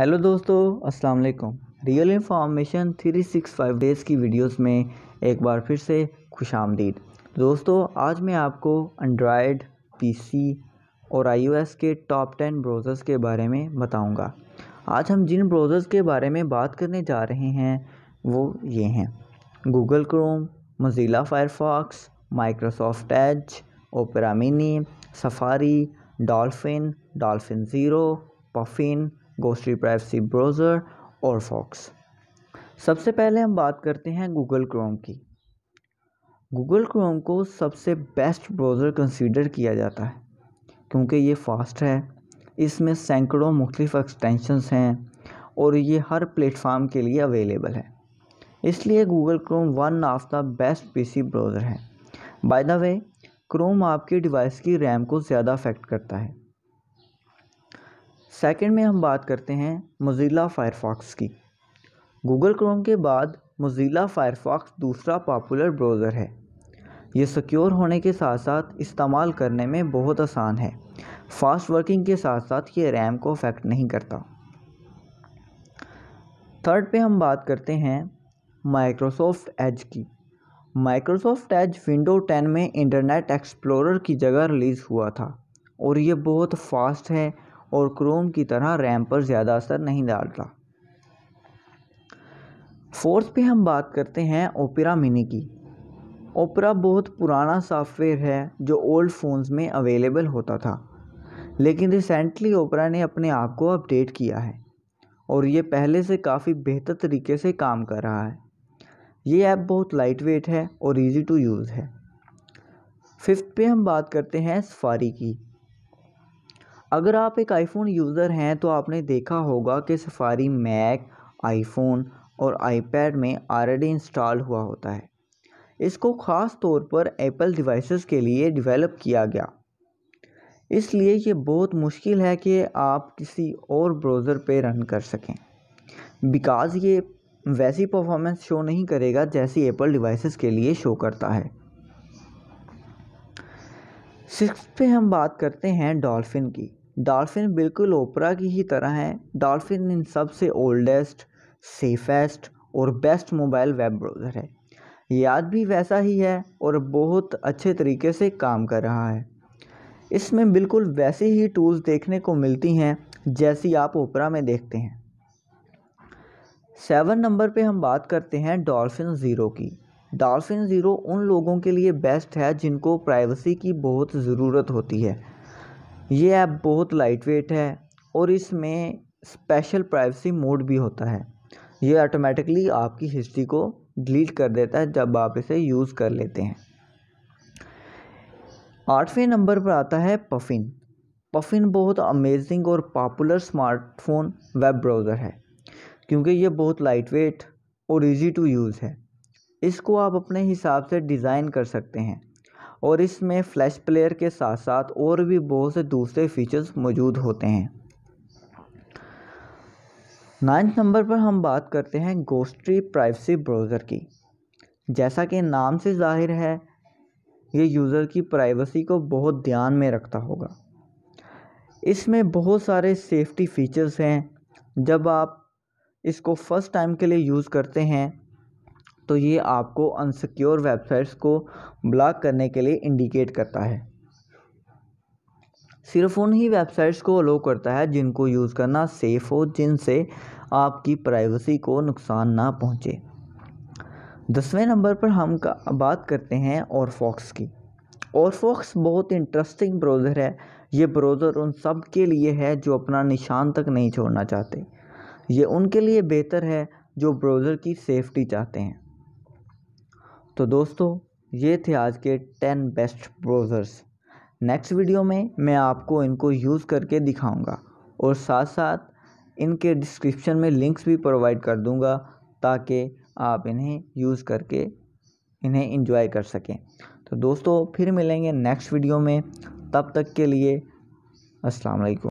hello दोस्तों अस्सलाम वालेकुम रियल इन्फॉर्मेशन 365 डेज़ की वीडियोस में एक बार फिर से खुश आमदीद दोस्तों आज मैं आपको एंड्रॉयड पीसी और आईओएस के टॉप 10 ब्राउज़र्स के बारे में बताऊंगा आज हम जिन ब्राउज़र्स के बारे में बात करने जा रहे हैं वो ये हैं Google Chrome Mozilla Firefox Microsoft Edge Opera Mini Safari Dolphin Dolphin Zero Puffin Ghostery privacy browser और फॉक्स सबसे पहले हम बात करते हैं गूगल क्रोम की गूगल क्रोम को सबसे बेस्ट ब्राउज़र कंसीडर किया जाता है क्योंकि ये फास्ट है इसमें सैकड़ों मुख्तफ एक्सटेंशंस हैं और ये हर प्लेटफार्म के लिए अवेलेबल है इसलिए Google Chrome one of the best PC browser है बाय द वे क्रोम आपकी डिवाइस की रैम को ज़्यादा अफेक्ट करता है सेकंड में हम बात करते हैं मोज़िला फ़ायरफ़ॉक्स की गूगल क्रोम के बाद मोज़िला फ़ायरफ़ॉक्स दूसरा पॉपुलर ब्राउज़र है ये सिक्योर होने के साथ साथ इस्तेमाल करने में बहुत आसान है फास्ट वर्किंग के साथ साथ ये रैम को अफेक्ट नहीं करता थर्ड पे हम बात करते हैं माइक्रोसॉफ्ट एज की माइक्रोसॉफ्ट एज विंडो 10 में इंटरनेट एक्सप्लोरर की जगह रिलीज़ हुआ था और ये बहुत फास्ट है और क्रोम की तरह रैम पर ज़्यादा असर नहीं डालता फोर्थ पे हम बात करते हैं ओपेरा मिनी की ओपेरा बहुत पुराना सॉफ्टवेयर है जो ओल्ड फ़ोन्स में अवेलेबल होता था लेकिन रिसेंटली ओपेरा ने अपने आप को अपडेट किया है और ये पहले से काफ़ी बेहतर तरीके से काम कर रहा है ये ऐप बहुत लाइट वेट है और इजी टू यूज़ है फिफ्थ पे हम बात करते हैं सफारी की अगर आप एक आईफोन यूज़र हैं तो आपने देखा होगा कि सफारी मैक आईफोन और आईपैड में ऑलरेडी इंस्टॉल हुआ होता है इसको ख़ास तौर पर एप्पल डिवाइसेस के लिए डेवलप किया गया इसलिए ये बहुत मुश्किल है कि आप किसी और ब्राउज़र पे रन कर सकें बिकॉज़ ये वैसी परफॉर्मेंस शो नहीं करेगा जैसी एप्पल डिवाइसेस के लिए शो करता है सिक्स पे हम बात करते हैं डॉल्फ़िन की डॉल्फ़िन बिल्कुल ओपरा की ही तरह है डॉल्फ़िन इन सबसे ओल्डेस्ट सेफेस्ट और बेस्ट मोबाइल वेब ब्राउज़र है याद भी वैसा ही है और बहुत अच्छे तरीके से काम कर रहा है इसमें बिल्कुल वैसे ही टूल्स देखने को मिलती हैं जैसी आप ओपरा में देखते हैं सेवन नंबर पे हम बात करते हैं डॉल्फ़िन ज़ीरो की डॉल्फ़िन ज़ीरो उन लोगों के लिए बेस्ट है जिनको प्राइवेसी की बहुत ज़रूरत होती है ये ऐप बहुत लाइट वेट है और इसमें स्पेशल प्राइवेसी मोड भी होता है ये ऑटोमेटिकली आपकी हिस्ट्री को डिलीट कर देता है जब आप इसे यूज़ कर लेते हैं आठवें नंबर पर आता है पफिन पफिन बहुत अमेजिंग और पॉपुलर स्मार्टफोन वेब ब्राउज़र है क्योंकि ये बहुत लाइट वेट और ईज़ी टू यूज़ है इसको आप अपने हिसाब से डिज़ाइन कर सकते हैं और इसमें फ्लैश प्लेयर के साथ साथ और भी बहुत से दूसरे फीचर्स मौजूद होते हैं नाइन्थ नंबर पर हम बात करते हैं गोस्ट्री प्राइवेसी ब्राउज़र की जैसा कि नाम से जाहिर है ये यूज़र की प्राइवेसी को बहुत ध्यान में रखता होगा इसमें बहुत सारे सेफ्टी फीचर्स हैं जब आप इसको फर्स्ट टाइम के लिए यूज़ करते हैं तो ये आपको अनसिक्योर वेबसाइट्स को ब्लॉक करने के लिए इंडिकेट करता है सिर्फ उन ही वेबसाइट्स को अलो करता है जिनको यूज़ करना सेफ़ हो जिनसे आपकी प्राइवेसी को नुकसान ना पहुँचे दसवें नंबर पर हम बात करते हैं और फॉक्स की और फॉक्स बहुत इंटरेस्टिंग ब्राउज़र है ये ब्राउज़र उन सब के लिए है जो अपना निशान तक नहीं छोड़ना चाहते ये उनके लिए बेहतर है जो ब्राउज़र की सेफ्टी चाहते हैं तो दोस्तों ये थे आज के ten best browsers next video में मैं आपको इनको यूज़ करके दिखाऊंगा और साथ साथ इनके डिस्क्रिप्शन में लिंक्स भी प्रोवाइड कर दूंगा ताकि आप इन्हें यूज़ करके इन्हें इंजॉय कर सकें तो दोस्तों फिर मिलेंगे नेक्स्ट वीडियो में तब तक के लिए अस्सलाम वालेकुम